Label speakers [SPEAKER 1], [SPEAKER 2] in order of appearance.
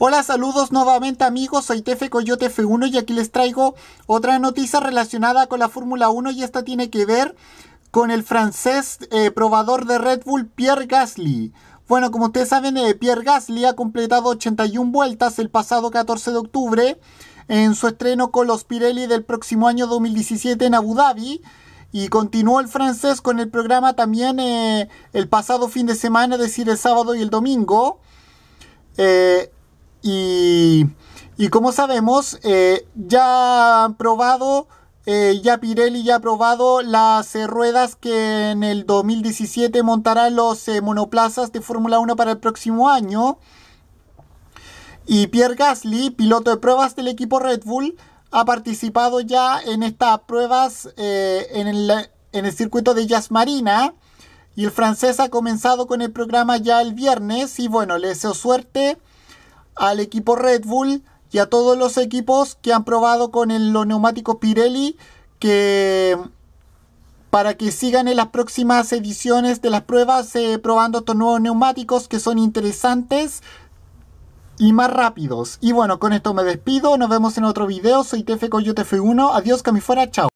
[SPEAKER 1] Hola, saludos nuevamente amigos, soy Tefe Coyote F1 y aquí les traigo otra noticia relacionada con la Fórmula 1 y esta tiene que ver con el francés eh, probador de Red Bull Pierre Gasly. Bueno, como ustedes saben, eh, Pierre Gasly ha completado 81 vueltas el pasado 14 de octubre en su estreno con los Pirelli del próximo año 2017 en Abu Dhabi. Y continuó el francés con el programa también eh, el pasado fin de semana, es decir, el sábado y el domingo. Eh, y, como sabemos, eh, ya han probado, eh, ya Pirelli ya ha probado las ruedas que en el 2017 montarán los monoplazas de Fórmula 1 para el próximo año. Y Pierre Gasly, piloto de pruebas del equipo Red Bull, ha participado ya en estas pruebas en el, en el circuito de Yas Marina y el francés ha comenzado con el programa ya el viernes y bueno, le deseo suerte al equipo Red Bull y a todos los equipos que han probado con el, los neumáticos Pirelli que para que sigan en las próximas ediciones de las pruebas eh, probando estos nuevos neumáticos que son interesantes y más rápidos. Y bueno, con esto me despido, nos vemos en otro video, soy TF Coyote F1, adiós que fuera, chao.